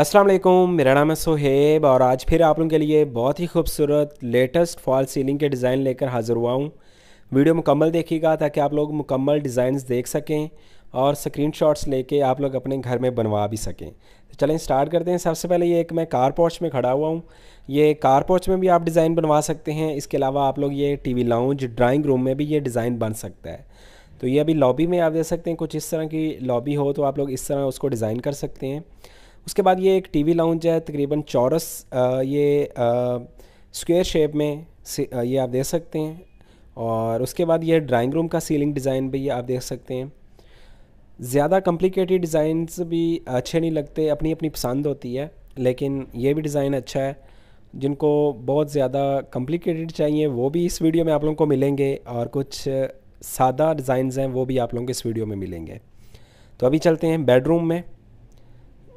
अस्सलाम वालेकुम मेरा नाम है सोहेब और आज फिर आप लोगों के लिए बहुत ही खूबसूरत लेटेस्ट फॉल सीलिंग के डिज़ाइन लेकर हाज़िर हुआ हूँ वीडियो मुकम्मल देखिएगा ताकि आप लोग मुकम्मल डिज़ाइन देख सकें और स्क्रीन शॉट्स लेके आप लोग अपने घर में बनवा भी सकें तो चलें स्टार्ट करते हैं सबसे पहले ये एक मैं कार पॉच में खड़ा हुआ हूँ ये कार पॉच में भी आप डिज़ाइन बनवा सकते हैं इसके अलावा आप लोग ये T V lounge drawing room में भी ये डिज़ाइन बन सकता है तो ये अभी लॉबी में आप देख सकते हैं कुछ इस तरह की लॉबी हो तो आप लोग इस तरह उसको डिज़ाइन कर सकते हैं उसके बाद ये एक टीवी लाउंज है तकरीबन चौरस ये स्क्वायर शेप में ये आप देख सकते हैं और उसके बाद ये ड्राइंग रूम का सीलिंग डिज़ाइन भी आप देख सकते हैं ज़्यादा कॉम्प्लिकेटेड डिज़ाइंस भी अच्छे नहीं लगते अपनी अपनी पसंद होती है लेकिन ये भी डिज़ाइन अच्छा है जिनको बहुत ज़्यादा कॉम्प्लिकेटेड चाहिए वो भी इस वीडियो में आप लोगों को मिलेंगे और कुछ सादा डिज़ाइन हैं वो भी आप लोगों को इस वीडियो में मिलेंगे तो अभी चलते हैं बेडरूम में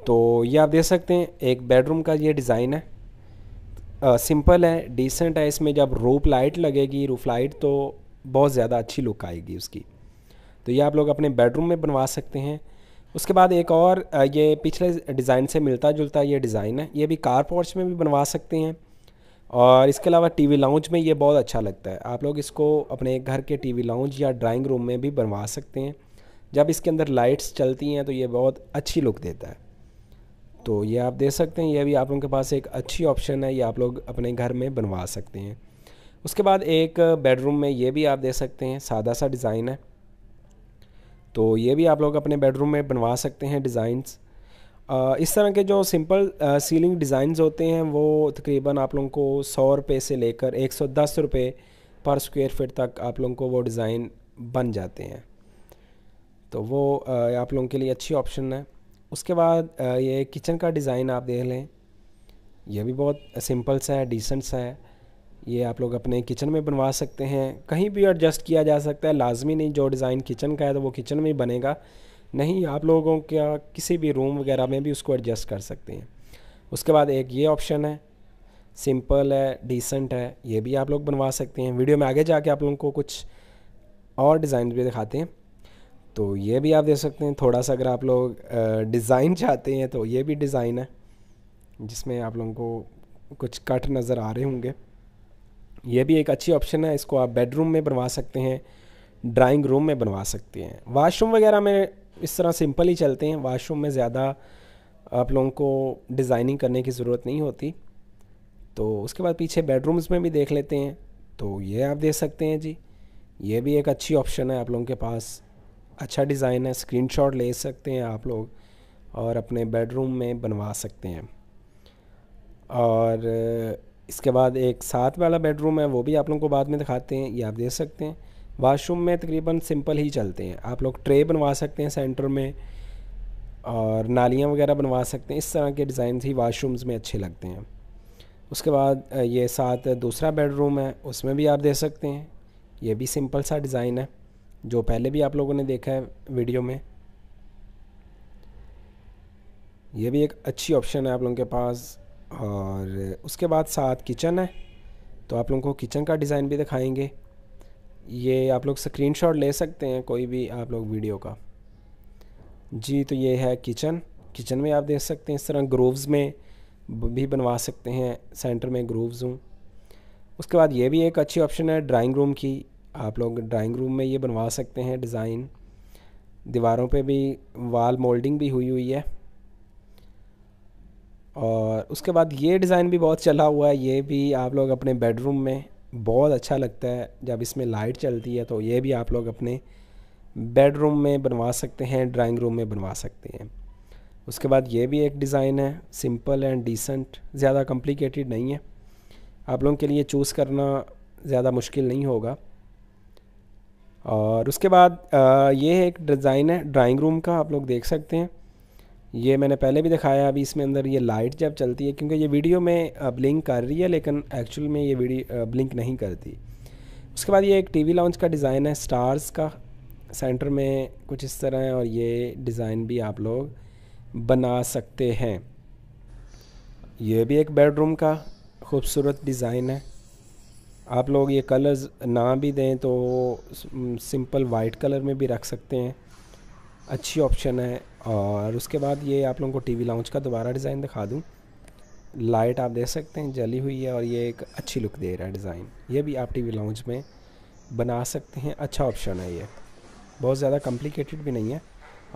तो ये आप देख सकते हैं एक बेडरूम का ये डिज़ाइन है आ, सिंपल है डिसेंट है इसमें जब रूप लाइट लगेगी रूफ लाइट तो बहुत ज़्यादा अच्छी लुक आएगी उसकी तो ये आप लोग अपने बेडरूम में बनवा सकते हैं उसके बाद एक और ये पिछले डिज़ाइन से मिलता जुलता ये डिज़ाइन है ये भी कार पोर्च में भी बनवा सकते हैं और इसके अलावा टीवी लाउंज में ये बहुत अच्छा लगता है आप लोग इसको अपने घर के टीवी लाउंज या ड्राइंग रूम में भी बनवा सकते हैं जब इसके अंदर लाइट्स चलती हैं तो ये बहुत अच्छी लुक देता है तो ये आप दे सकते हैं ये भी आप लोगों के पास एक अच्छी ऑप्शन है ये आप लोग अपने घर में बनवा सकते हैं उसके बाद एक बेडरूम में ये भी आप दे सकते हैं सादा सा डिज़ाइन है तो ये भी आप लोग अपने बेडरूम में बनवा सकते हैं डिज़ाइंस इस तरह के जो सिंपल सीलिंग डिज़ाइंस होते हैं वो तकरीबन आप लोगों को सौ रुपये से लेकर एक सौ दस रुपये पर स्क्वायर फिट तक आप लोगों को वो डिज़ाइन बन जाते हैं तो वो आप लोगों के लिए अच्छी ऑप्शन है उसके बाद ये किचन का डिज़ाइन आप देख लें यह भी बहुत सिंपल सा है डिसेंट सा है ये आप लोग अपने किचन में बनवा सकते हैं कहीं भी एडजस्ट किया जा सकता है लाजमी नहीं जो डिज़ाइन किचन का है तो वो किचन में ही बनेगा नहीं आप लोगों का किसी भी रूम वगैरह में भी उसको एडजस्ट कर सकते हैं उसके बाद एक ये ऑप्शन है सिंपल है डिसेंट है ये भी आप लोग बनवा सकते हैं वीडियो में आगे जाके आप लोगों को कुछ और डिज़ाइन भी दिखाते हैं तो ये भी आप दे सकते हैं थोड़ा सा अगर आप लोग डिज़ाइन चाहते हैं तो ये भी डिज़ाइन है जिसमें आप लोगों को कुछ कट नज़र आ रहे होंगे ये भी एक अच्छी ऑप्शन है इसको आप बेडरूम में बनवा सकते हैं ड्राइंग रूम में बनवा सकते हैं वाशरूम वगैरह में इस तरह सिंपल ही चलते हैं वाशरूम में ज़्यादा आप लोगों को डिज़ाइनिंग करने की ज़रूरत नहीं होती तो उसके बाद पीछे बेडरूम्स में भी देख लेते हैं तो ये आप दे सकते हैं जी ये भी एक अच्छी ऑप्शन है आप लोगों के पास अच्छा डिज़ाइन है स्क्रीनशॉट ले सकते हैं आप लोग और अपने बेडरूम में बनवा सकते हैं और इसके बाद एक साथ वाला बेडरूम है वो भी आप लोगों को बाद में दिखाते हैं ये आप देख सकते हैं वाशरूम में तकरीबन सिंपल ही चलते हैं आप लोग ट्रे बनवा सकते हैं सेंटर में और नालियाँ वगैरह बनवा सकते हैं इस तरह के डिज़ाइन ही वाशरूम्स में अच्छे लगते हैं उसके बाद ये साथ दूसरा बेडरूम है उसमें भी आप दे सकते हैं ये भी सिंपल सा डिज़ाइन है जो पहले भी आप लोगों ने देखा है वीडियो में ये भी एक अच्छी ऑप्शन है आप लोगों के पास और उसके बाद साथ किचन है तो आप लोगों को किचन का डिज़ाइन भी दिखाएंगे ये आप लोग स्क्रीनशॉट ले सकते हैं कोई भी आप लोग वीडियो का जी तो ये है किचन किचन में आप देख सकते हैं इस तरह ग्रोव्स में भी बनवा सकते हैं सेंटर में ग्रोव्स हूँ उसके बाद ये भी एक अच्छी ऑप्शन है ड्राइंग रूम की आप लोग ड्राइंग रूम में ये बनवा सकते हैं डिज़ाइन दीवारों पे भी वाल मोल्डिंग भी हुई हुई है और उसके बाद ये डिज़ाइन भी बहुत चला हुआ है ये भी आप लोग अपने बेडरूम में बहुत अच्छा लगता है जब इसमें लाइट चलती है तो ये भी आप लोग अपने बेडरूम में बनवा सकते हैं ड्राइंग रूम में बनवा सकते हैं उसके बाद ये भी एक डिज़ाइन है सिंपल एंड डिसेंट ज़्यादा कॉम्प्लिकेटेड नहीं है आप लोगों के लिए चूज़ करना ज़्यादा मुश्किल नहीं होगा और उसके बाद ये है एक डिज़ाइन है ड्राइंग रूम का आप लोग देख सकते हैं ये मैंने पहले भी दिखाया अभी इसमें अंदर ये लाइट जब चलती है क्योंकि ये वीडियो में ब्लिंक कर रही है लेकिन एक्चुअल में ये वीडियो ब्लिंक नहीं करती उसके बाद ये एक टीवी लॉन्च का डिज़ाइन है स्टार्स का सेंटर में कुछ इस तरह है और ये डिज़ाइन भी आप लोग बना सकते हैं ये भी एक बेडरूम का खूबसूरत डिज़ाइन है आप लोग ये कलर्स ना भी दें तो सिंपल वाइट कलर में भी रख सकते हैं अच्छी ऑप्शन है और उसके बाद ये आप लोगों को टीवी लाउंज का दोबारा डिज़ाइन दिखा दूँ लाइट आप देख सकते हैं जली हुई है और ये एक अच्छी लुक दे रहा है डिज़ाइन ये भी आप टीवी लाउंज में बना सकते हैं अच्छा ऑप्शन है ये बहुत ज़्यादा कॉम्प्लिकेटेड भी नहीं है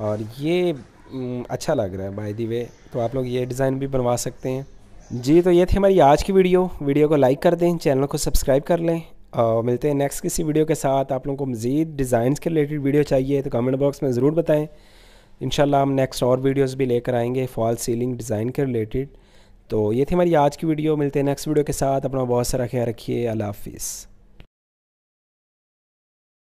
और ये हम्म, अच्छा लग रहा है बाय दी वे तो आप लोग ये डिज़ाइन भी बनवा सकते हैं जी तो ये थी हमारी आज की वीडियो वीडियो को लाइक कर दें चैनल को सब्सक्राइब कर लें और मिलते हैं नेक्स्ट किसी वीडियो के साथ आप लोगों को मज़ीद डिज़ाइंस के रिलेटेड वीडियो चाहिए तो कमेंट बॉक्स में ज़रूर बताएं इन हम नेक्स्ट और वीडियोज़ भी लेकर आएंगे फॉल सीलिंग डिज़ाइन के रिलेटेड तो ये थी हमारी आज की वीडियो मिलते हैं नेक्स्ट वीडियो के साथ अपना बहुत सारा ख्याल रखिए अल्लाह हाफिज़